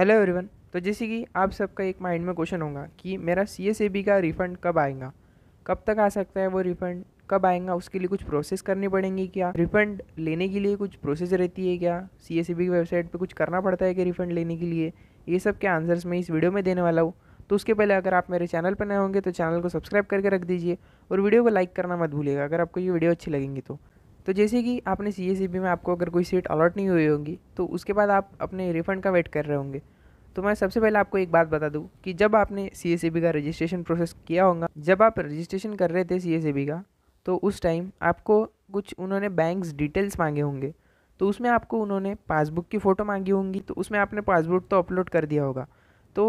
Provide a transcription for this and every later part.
hello everyone तो जैसे कि आप सबका एक माइंड में क्वेश्चन होगा कि मेरा सी एस ए बी का रिफ़ंड कब आएगा कब तक आ सकता है वो रिफ़ंड कब आएगा उसके लिए कुछ प्रोसेस करनी पड़ेंगी क्या रिफ़ंड लेने के लिए कुछ प्रोसेस रहती है क्या सी एस ए बी की वेबसाइट पे कुछ करना पड़ता है क्या रिफ़ंड लेने के लिए ये सब के आंसर्स मैं इस वीडियो में देने वाला हूँ तो उसके पहले अगर आप मेरे चैनल पर नए होंगे तो चैनल को सब्सक्राइब करके रख दीजिए और वीडियो को लाइक करना मत भूलिएगा अगर आपको ये वीडियो अच्छी लगेंगी तो तो जैसे कि आपने सी एस में आपको अगर कोई सीट अलॉट नहीं हुई होगी तो उसके बाद आप अपने रिफ़ंड का वेट कर रहे होंगे तो मैं सबसे पहले आपको एक बात बता दूँ कि जब आपने सी एस का रजिस्ट्रेशन प्रोसेस किया होगा जब आप रजिस्ट्रेशन कर रहे थे सी एस का तो उस टाइम आपको कुछ उन्होंने बैंक डिटेल्स मांगे होंगे तो उसमें आपको उन्होंने पासबुक की फ़ोटो मांगी होंगी तो उसमें आपने पासबुक तो अपलोड कर दिया होगा तो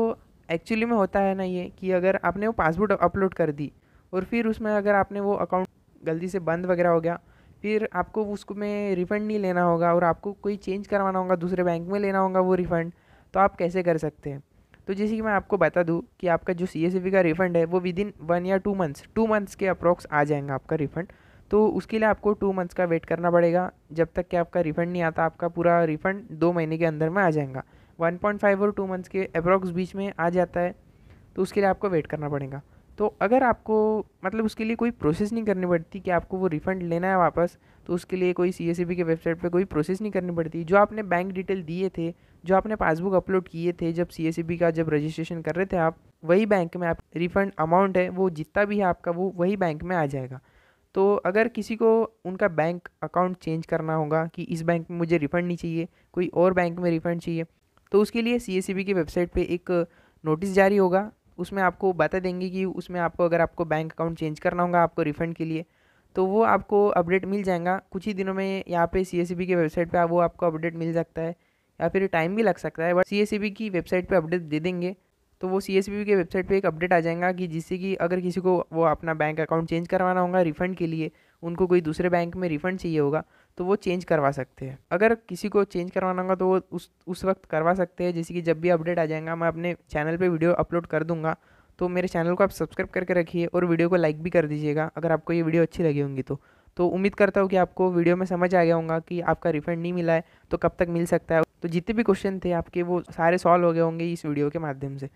एक्चुअली में होता है ना ये कि अगर आपने वो पासबुक अपलोड कर दी और फिर उसमें अगर आपने वो अकाउंट गलती से बंद वगैरह हो गया फिर आपको उसको में रिफ़ंड नहीं लेना होगा और आपको कोई चेंज करवाना होगा दूसरे बैंक में लेना होगा वो रिफ़ंड तो आप कैसे कर सकते हैं तो जैसे कि मैं आपको बता दूँ कि आपका जो सी का रिफ़ंड है वो विद इन वन या टू मंथ्स टू मंथ्स के अप्रोक्स आ जाएगा आपका रिफ़ंड तो उसके लिए आपको टू मंथ्स का वेट करना पड़ेगा जब तक कि आपका रिफ़ंड नहीं आता आपका पूरा रिफ़ंड दो महीने के अंदर में आ जाएगा वन पॉइंट फाइव और टू मंथ्स के अप्रॉक्स बीच में आ जाता है तो उसके लिए आपको वेट करना पड़ेगा तो अगर आपको मतलब उसके लिए कोई प्रोसेस नहीं करनी पड़ती कि आपको वो रिफ़ंड लेना है वापस तो उसके लिए कोई सी एस बी के वेबसाइट पे कोई प्रोसेस नहीं करनी पड़ती जो आपने बैंक डिटेल दिए थे जो आपने पासबुक अपलोड किए थे जब सी एस बी का जब रजिस्ट्रेशन कर रहे थे आप वही बैंक में आप रिफ़ंड अमाउंट है वो जितना भी है आपका वो वही बैंक में आ जाएगा तो अगर किसी को उनका बैंक अकाउंट चेंज करना होगा कि इस बैंक में मुझे रिफ़ंड नहीं चाहिए कोई और बैंक में रिफ़ंड चाहिए तो उसके लिए सी एस बी की वेबसाइट पर एक नोटिस जारी होगा उसमें आपको बता देंगे कि उसमें आपको अगर आपको बैंक अकाउंट चेंज करना होगा आपको रिफ़ंड के लिए तो वो आपको अपडेट मिल जाएगा कुछ ही दिनों में यहाँ पे सी e की वेबसाइट पर वो आपको अपडेट मिल सकता है या फिर टाइम भी लग सकता है बट सी e की वेबसाइट पर अपडेट दे देंगे तो वो सी e के वेबसाइट पर एक अपडेट आ जाएगा कि जिससे कि अगर किसी को वो अपना बैंक अकाउंट चेंज करवाना होगा रिफ़ंड के लिए उनको कोई दूसरे बैंक में रिफ़ंड चाहिए होगा तो वो चेंज करवा सकते हैं अगर किसी को चेंज करवाना होगा तो वो उस उस वक्त करवा सकते हैं जैसे कि जब भी अपडेट आ जाएगा मैं अपने चैनल पे वीडियो अपलोड कर दूंगा तो मेरे चैनल को आप सब्सक्राइब करके रखिए और वीडियो को लाइक भी कर दीजिएगा अगर आपको ये वीडियो अच्छी लगी होंगी तो तो उम्मीद करता हूँ कि आपको वीडियो में समझ आ गया होगा कि आपका रिफंड नहीं मिला है तो कब तक मिल सकता है तो जितने भी क्वेश्चन थे आपके वो सारे सॉल्व हो गए होंगे इस वीडियो के माध्यम से